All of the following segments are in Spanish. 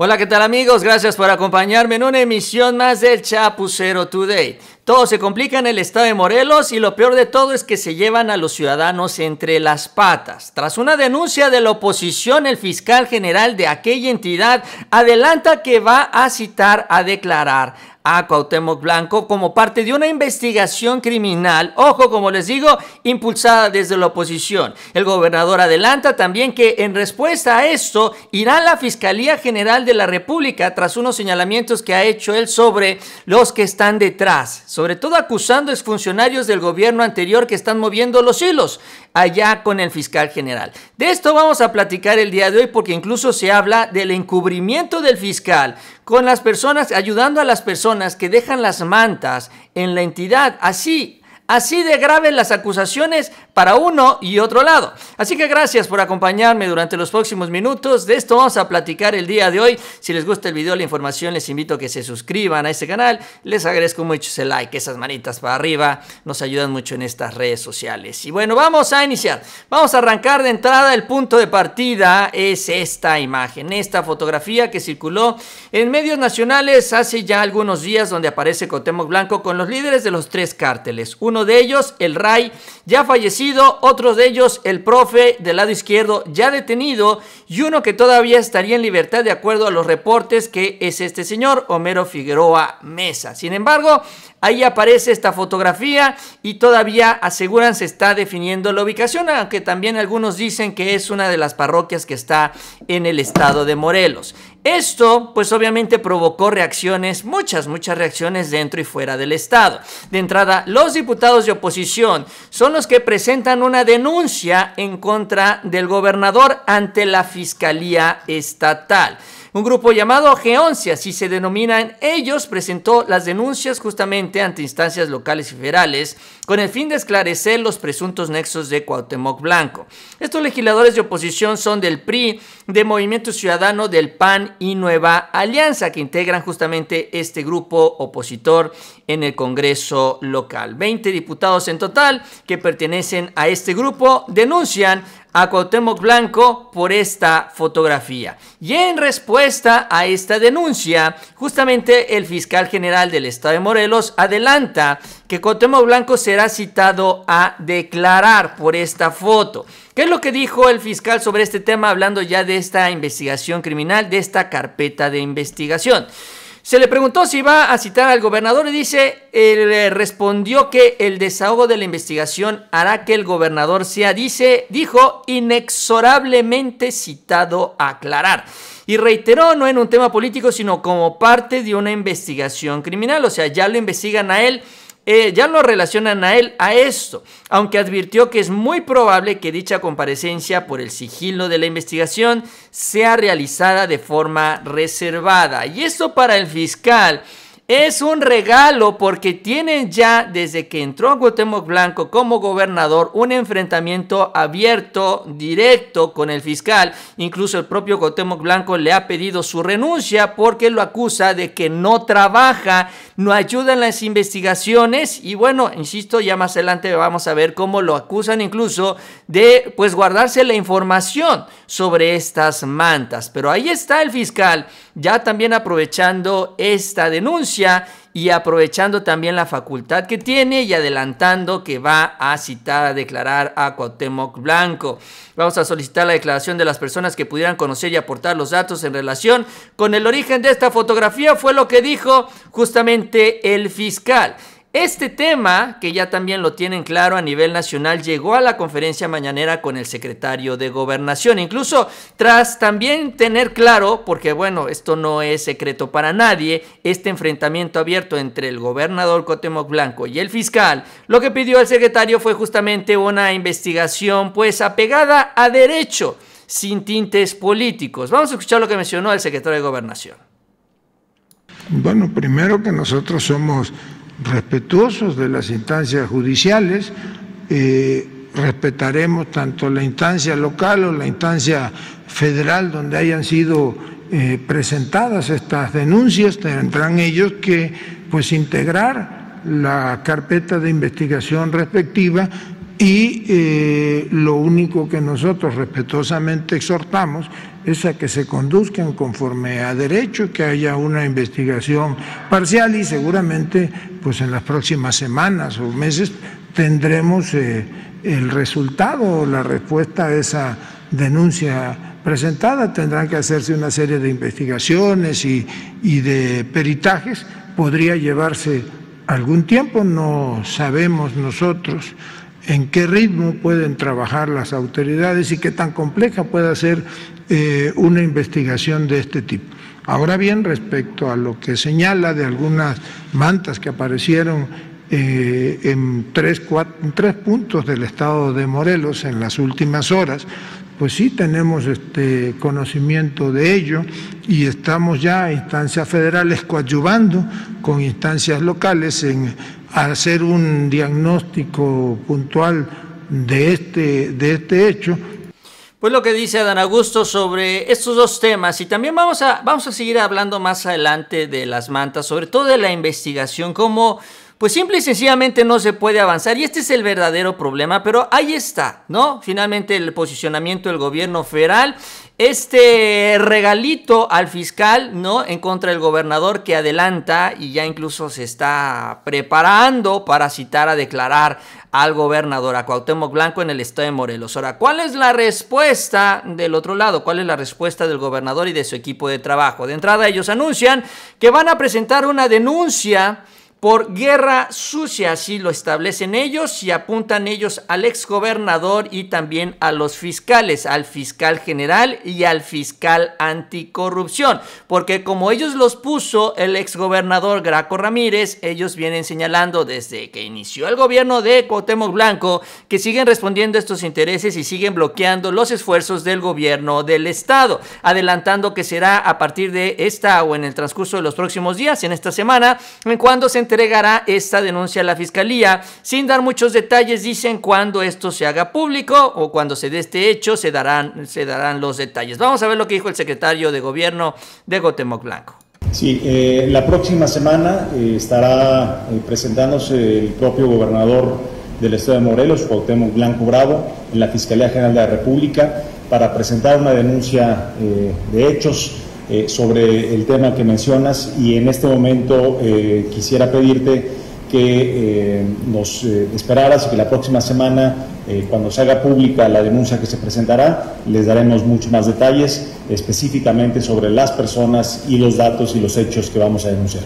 Hola, ¿qué tal amigos? Gracias por acompañarme en una emisión más del Chapucero Today. Todo se complica en el estado de Morelos y lo peor de todo es que se llevan a los ciudadanos entre las patas. Tras una denuncia de la oposición, el fiscal general de aquella entidad adelanta que va a citar a declarar a Cuauhtémoc Blanco como parte de una investigación criminal, ojo como les digo, impulsada desde la oposición. El gobernador adelanta también que en respuesta a esto irá la Fiscalía General de la República tras unos señalamientos que ha hecho él sobre los que están detrás, sobre todo acusando exfuncionarios del gobierno anterior que están moviendo los hilos allá con el fiscal general. De esto vamos a platicar el día de hoy porque incluso se habla del encubrimiento del fiscal con las personas, ayudando a las personas que dejan las mantas en la entidad. Así Así de graves las acusaciones para uno y otro lado. Así que gracias por acompañarme durante los próximos minutos. De esto vamos a platicar el día de hoy. Si les gusta el video, la información, les invito a que se suscriban a este canal. Les agradezco mucho ese like, esas manitas para arriba. Nos ayudan mucho en estas redes sociales. Y bueno, vamos a iniciar. Vamos a arrancar de entrada. El punto de partida es esta imagen, esta fotografía que circuló en medios nacionales hace ya algunos días donde aparece Cotemoc Blanco con los líderes de los tres cárteles. Uno de ellos, el Ray, ya fallecido, otro de ellos, el profe del lado izquierdo, ya detenido, y uno que todavía estaría en libertad de acuerdo a los reportes, que es este señor, Homero Figueroa Mesa. Sin embargo, ahí aparece esta fotografía y todavía aseguran se está definiendo la ubicación, aunque también algunos dicen que es una de las parroquias que está en el estado de Morelos. Esto, pues obviamente provocó reacciones, muchas, muchas reacciones dentro y fuera del Estado. De entrada, los diputados de oposición son los que presentan una denuncia en contra del gobernador ante la Fiscalía Estatal. Un grupo llamado G11, así se denominan ellos, presentó las denuncias justamente ante instancias locales y federales con el fin de esclarecer los presuntos nexos de Cuauhtémoc Blanco. Estos legisladores de oposición son del PRI, de Movimiento Ciudadano, del PAN y Nueva Alianza, que integran justamente este grupo opositor en el Congreso local. Veinte diputados en total que pertenecen a este grupo denuncian a Cuauhtémoc Blanco por esta fotografía. Y en respuesta a esta denuncia, justamente el fiscal general del estado de Morelos adelanta que Cuauhtémoc Blanco será citado a declarar por esta foto. ¿Qué es lo que dijo el fiscal sobre este tema hablando ya de esta investigación criminal, de esta carpeta de investigación? Se le preguntó si iba a citar al gobernador y dice, él respondió que el desahogo de la investigación hará que el gobernador sea, dice, dijo, inexorablemente citado a aclarar. Y reiteró, no en un tema político, sino como parte de una investigación criminal. O sea, ya lo investigan a él eh, ya lo relacionan a él a esto, aunque advirtió que es muy probable que dicha comparecencia por el sigilo de la investigación sea realizada de forma reservada. Y esto para el fiscal es un regalo porque tienen ya desde que entró Gotemoc Blanco como gobernador un enfrentamiento abierto, directo con el fiscal. Incluso el propio Gotemoc Blanco le ha pedido su renuncia porque lo acusa de que no trabaja, no ayuda en las investigaciones y bueno, insisto, ya más adelante vamos a ver cómo lo acusan incluso de pues guardarse la información sobre estas mantas. Pero ahí está el fiscal ya también aprovechando esta denuncia y aprovechando también la facultad que tiene y adelantando que va a citar a declarar a Cuauhtémoc Blanco. Vamos a solicitar la declaración de las personas que pudieran conocer y aportar los datos en relación con el origen de esta fotografía, fue lo que dijo justamente el fiscal. Este tema, que ya también lo tienen claro a nivel nacional, llegó a la conferencia mañanera con el secretario de gobernación. Incluso tras también tener claro, porque bueno, esto no es secreto para nadie, este enfrentamiento abierto entre el gobernador Cotemoc Blanco y el fiscal, lo que pidió el secretario fue justamente una investigación pues apegada a derecho, sin tintes políticos. Vamos a escuchar lo que mencionó el secretario de gobernación. Bueno, primero que nosotros somos respetuosos de las instancias judiciales, eh, respetaremos tanto la instancia local o la instancia federal donde hayan sido eh, presentadas estas denuncias, tendrán ellos que pues integrar la carpeta de investigación respectiva y eh, lo único que nosotros respetuosamente exhortamos es a que se conduzcan conforme a derecho, que haya una investigación parcial y seguramente pues en las próximas semanas o meses tendremos eh, el resultado, o la respuesta a esa denuncia presentada. Tendrán que hacerse una serie de investigaciones y de peritajes. Podría llevarse algún tiempo, no sabemos nosotros en qué ritmo pueden trabajar las autoridades y qué tan compleja puede ser eh, una investigación de este tipo. Ahora bien, respecto a lo que señala de algunas mantas que aparecieron eh, en, tres, tres puntos del estado de Morelos en las últimas horas, pues sí tenemos este conocimiento de ello y estamos ya a instancias federales coadyuvando con instancias locales en hacer un diagnóstico puntual de este, de este hecho. Pues lo que dice Adán Augusto sobre estos dos temas y también vamos a, vamos a seguir hablando más adelante de las mantas, sobre todo de la investigación, cómo pues simple y sencillamente no se puede avanzar y este es el verdadero problema, pero ahí está, ¿no? Finalmente el posicionamiento del gobierno federal, este regalito al fiscal, ¿no? En contra del gobernador que adelanta y ya incluso se está preparando para citar a declarar al gobernador, a Cuauhtémoc Blanco en el estado de Morelos. Ahora, ¿cuál es la respuesta del otro lado? ¿Cuál es la respuesta del gobernador y de su equipo de trabajo? De entrada ellos anuncian que van a presentar una denuncia por guerra sucia, así lo establecen ellos y apuntan ellos al exgobernador y también a los fiscales, al fiscal general y al fiscal anticorrupción, porque como ellos los puso el exgobernador Graco Ramírez, ellos vienen señalando desde que inició el gobierno de Cuauhtémoc Blanco que siguen respondiendo a estos intereses y siguen bloqueando los esfuerzos del gobierno del estado, adelantando que será a partir de esta o en el transcurso de los próximos días, en esta semana, en cuando se entregará esta denuncia a la fiscalía. Sin dar muchos detalles, dicen cuando esto se haga público o cuando se dé este hecho, se darán, se darán los detalles. Vamos a ver lo que dijo el secretario de gobierno de Gotemoc Blanco. Sí, eh, la próxima semana eh, estará eh, presentándose el propio gobernador del Estado de Morelos, Gotemoc Blanco Bravo, en la Fiscalía General de la República, para presentar una denuncia de hechos eh, sobre el tema que mencionas y en este momento eh, quisiera pedirte que eh, nos esperaras y que la próxima semana, cuando se haga pública la denuncia que se presentará, les daremos muchos más detalles específicamente sobre las personas y los datos y los hechos que vamos a denunciar.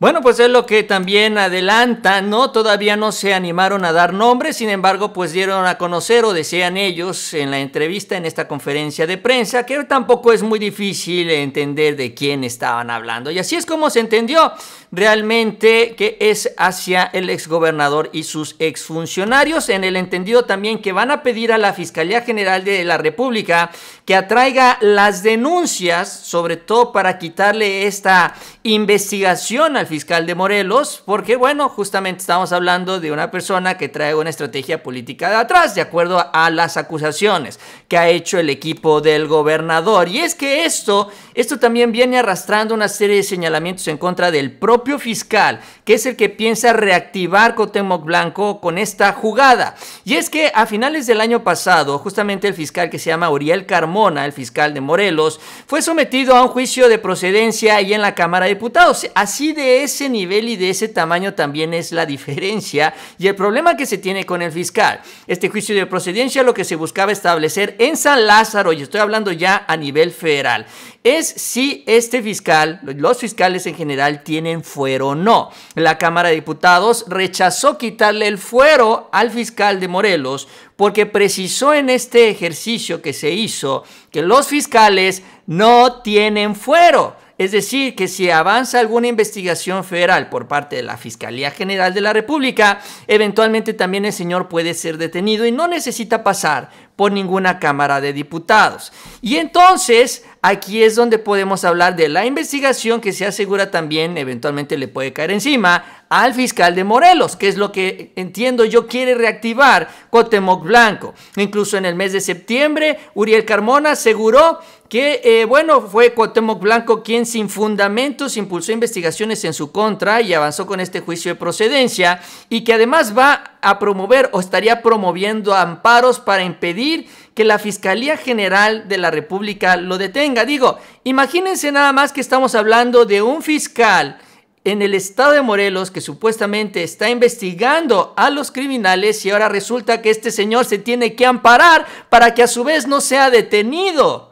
Bueno, pues es lo que también adelanta, ¿no? Todavía no se animaron a dar nombres, sin embargo, pues dieron a conocer o desean ellos en la entrevista, en esta conferencia de prensa, que tampoco es muy difícil entender de quién estaban hablando. Y así es como se entendió realmente que es hacia el exgobernador y sus exfuncionarios, en el entendido también que van a pedir a la Fiscalía General de la República que atraiga las denuncias, sobre todo para quitarle esta investigación al fiscal de Morelos, porque bueno, justamente estamos hablando de una persona que trae una estrategia política de atrás, de acuerdo a las acusaciones que ha hecho el equipo del gobernador. Y es que esto, esto también viene arrastrando una serie de señalamientos en contra del propio fiscal, que es el que piensa reactivar Cotemoc Blanco con esta jugada. Y es que a finales del año pasado, justamente el fiscal que se llama Uriel Carmona, el fiscal de Morelos, fue sometido a un juicio de procedencia y en la Cámara de Diputados. Así de ese nivel y de ese tamaño también es la diferencia y el problema que se tiene con el fiscal. Este juicio de procedencia lo que se buscaba establecer en San Lázaro, y estoy hablando ya a nivel federal, es si este fiscal, los fiscales en general, tienen fuero o no. La Cámara de Diputados rechazó quitarle el fuero al fiscal de Morelos porque precisó en este ejercicio que se hizo que los fiscales no tienen fuero. Es decir, que si avanza alguna investigación federal por parte de la Fiscalía General de la República, eventualmente también el señor puede ser detenido y no necesita pasar por ninguna Cámara de Diputados. Y entonces, aquí es donde podemos hablar de la investigación que se asegura también eventualmente le puede caer encima al fiscal de Morelos, que es lo que entiendo yo quiere reactivar Cotemoc Blanco. Incluso en el mes de septiembre, Uriel Carmona aseguró que, eh, bueno, fue Cotemoc Blanco quien sin fundamentos impulsó investigaciones en su contra y avanzó con este juicio de procedencia y que además va a promover o estaría promoviendo amparos para impedir que la Fiscalía General de la República lo detenga. Digo, imagínense nada más que estamos hablando de un fiscal en el estado de Morelos que supuestamente está investigando a los criminales y ahora resulta que este señor se tiene que amparar para que a su vez no sea detenido.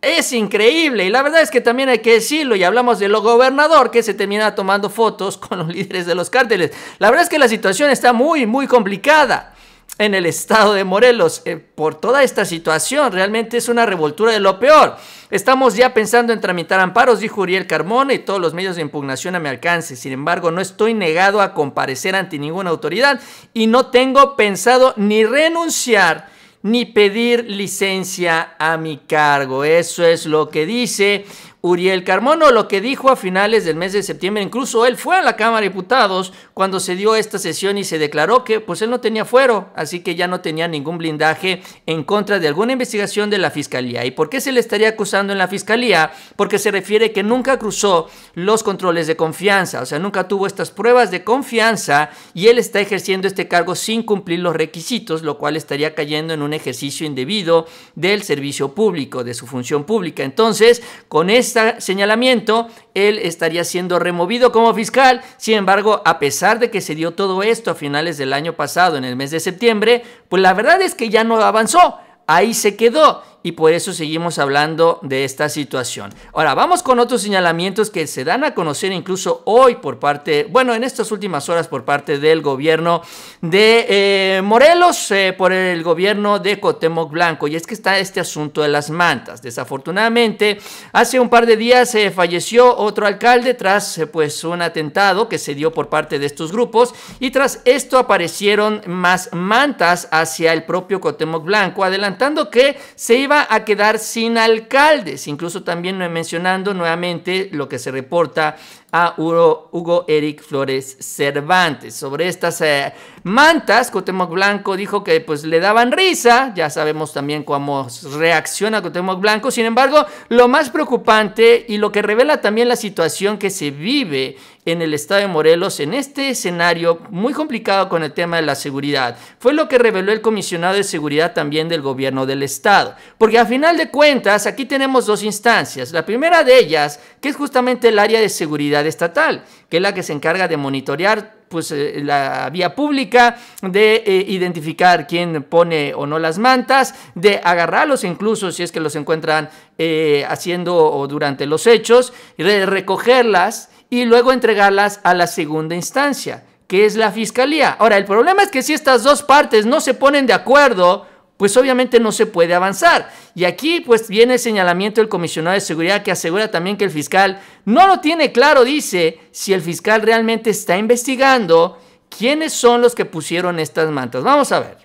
Es increíble y la verdad es que también hay que decirlo y hablamos de lo gobernador que se termina tomando fotos con los líderes de los cárteles. La verdad es que la situación está muy, muy complicada en el estado de Morelos eh, por toda esta situación. Realmente es una revoltura de lo peor. Estamos ya pensando en tramitar amparos, dijo Uriel Carmona, y todos los medios de impugnación a mi alcance. Sin embargo, no estoy negado a comparecer ante ninguna autoridad y no tengo pensado ni renunciar ni pedir licencia a mi cargo. Eso es lo que dice Uriel Carmono, lo que dijo a finales del mes de septiembre, incluso él fue a la Cámara de Diputados cuando se dio esta sesión y se declaró que pues él no tenía fuero, así que ya no tenía ningún blindaje en contra de alguna investigación de la Fiscalía. ¿Y por qué se le estaría acusando en la Fiscalía? Porque se refiere que nunca cruzó los controles de confianza, o sea, nunca tuvo estas pruebas de confianza y él está ejerciendo este cargo sin cumplir los requisitos, lo cual estaría cayendo en un ejercicio indebido del servicio público, de su función pública. Entonces, con este este señalamiento, él estaría siendo removido como fiscal. Sin embargo, a pesar de que se dio todo esto a finales del año pasado, en el mes de septiembre, pues la verdad es que ya no avanzó, ahí se quedó y por eso seguimos hablando de esta situación. Ahora, vamos con otros señalamientos que se dan a conocer incluso hoy por parte, bueno, en estas últimas horas por parte del gobierno de eh, Morelos, eh, por el gobierno de Cotemoc Blanco. Y es que está este asunto de las mantas. Desafortunadamente, hace un par de días se eh, falleció otro alcalde tras pues un atentado que se dio por parte de estos grupos y tras esto aparecieron más mantas hacia el propio Cotemoc Blanco, adelantando que se iba a quedar sin alcaldes, incluso también mencionando nuevamente lo que se reporta a Hugo, Eric Flores Cervantes. Sobre estas eh, mantas, Cotemoc Blanco dijo que pues le daban risa, ya sabemos también cómo reacciona Cotemoc Blanco, sin embargo, lo más preocupante y lo que revela también la situación que se vive en el estado de Morelos en este escenario muy complicado con el tema de la seguridad. Fue lo que reveló el comisionado de seguridad también del gobierno del estado. Porque a final de cuentas, aquí tenemos dos instancias. La primera de ellas, que es justamente el área de seguridad Estatal, que es la que se encarga de monitorear pues, eh, la vía pública, de eh, identificar quién pone o no las mantas, de agarrarlos incluso si es que los encuentran eh, haciendo o durante los hechos, de recogerlas y luego entregarlas a la segunda instancia, que es la fiscalía. Ahora, el problema es que si estas dos partes no se ponen de acuerdo, pues obviamente no se puede avanzar. Y aquí pues viene el señalamiento del comisionado de seguridad que asegura también que el fiscal no lo tiene claro, dice, si el fiscal realmente está investigando quiénes son los que pusieron estas mantas. Vamos a ver.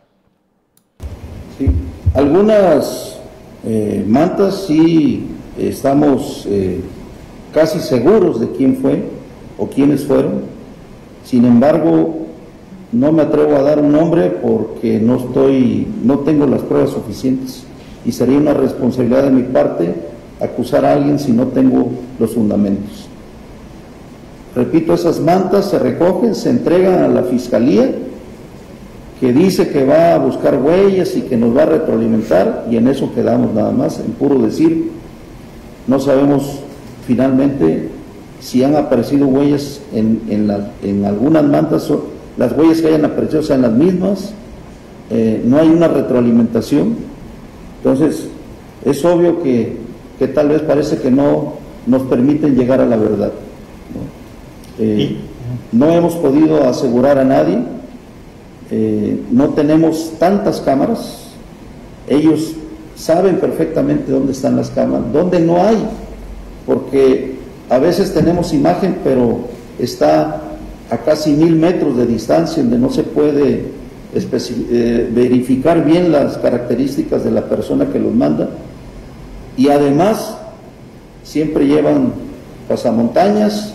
Sí, algunas eh, mantas sí estamos eh, casi seguros de quién fue o quiénes fueron. Sin embargo, no me atrevo a dar un nombre porque no estoy, no tengo las pruebas suficientes y sería una responsabilidad de mi parte acusar a alguien si no tengo los fundamentos. Repito, esas mantas se recogen, se entregan a la fiscalía que dice que va a buscar huellas y que nos va a retroalimentar y en eso quedamos nada más, en puro decir, no sabemos finalmente si han aparecido huellas en, en algunas mantas las huellas que hayan aparecido sean las mismas, eh, no hay una retroalimentación. Entonces, es obvio que, tal vez parece que no nos permiten llegar a la verdad. No, eh, hemos podido asegurar a nadie, eh, no tenemos tantas cámaras, ellos saben perfectamente dónde están las cámaras, dónde no hay, porque a veces tenemos imagen, pero está a casi mil metros de distancia, donde no se puede eh, verificar bien las características de la persona que los manda. Y además, siempre llevan pasamontañas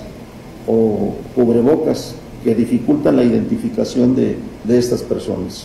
o cubrebocas que dificultan la identificación de estas personas.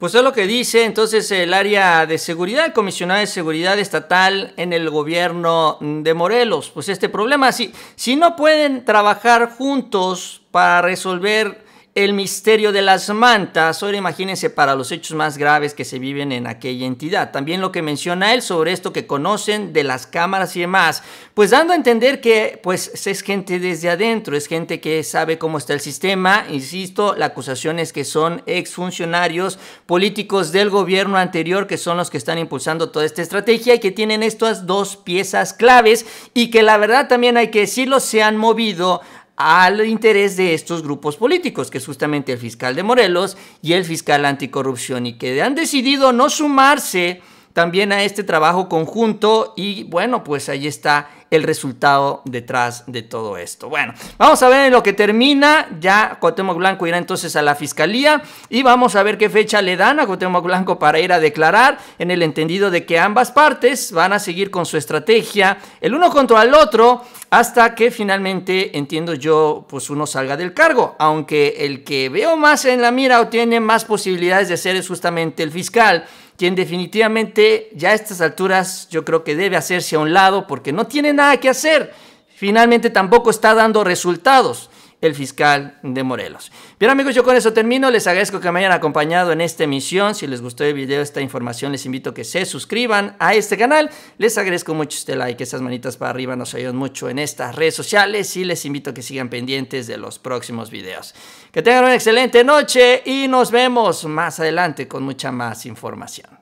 Pues es lo que dice entonces el área de seguridad, el comisionado de seguridad estatal en el gobierno de Morelos. Pues este problema, si, si no pueden trabajar juntos para resolver el misterio de las mantas. Ahora imagínense para los hechos más graves que se viven en aquella entidad. También lo que menciona él sobre esto que conocen de las cámaras y demás, pues dando a entender que pues es gente desde adentro, es gente que sabe cómo está el sistema. Insisto, la acusación es que son exfuncionarios políticos del gobierno anterior que son los que están impulsando toda esta estrategia y que tienen estas dos piezas claves y que la verdad también hay que decirlo, se han movido al interés de estos grupos políticos, que es justamente el fiscal de Morelos y el fiscal anticorrupción, y que han decidido no sumarse también a este trabajo conjunto y bueno, pues ahí está el resultado detrás de todo esto. Bueno, vamos a ver en lo que termina. Ya Cuauhtémoc Blanco irá entonces a la fiscalía y vamos a ver qué fecha le dan a Cuauhtémoc Blanco para ir a declarar en el entendido de que ambas partes van a seguir con su estrategia el uno contra el otro hasta que finalmente, entiendo yo, pues uno salga del cargo, aunque el que veo más en la mira o tiene más posibilidades de ser es justamente el fiscal quien definitivamente ya a estas alturas yo creo que debe hacerse a un lado porque no tiene nada que hacer. Finalmente tampoco está dando resultados el fiscal de Morelos. Bien amigos, yo con eso termino. Les agradezco que me hayan acompañado en esta emisión. Si les gustó el video, esta información, les invito a que se suscriban a este canal. Les agradezco mucho este like, esas manitas para arriba nos ayudan mucho en estas redes sociales y les invito a que sigan pendientes de los próximos videos. Que tengan una excelente noche y nos vemos más adelante con mucha más información.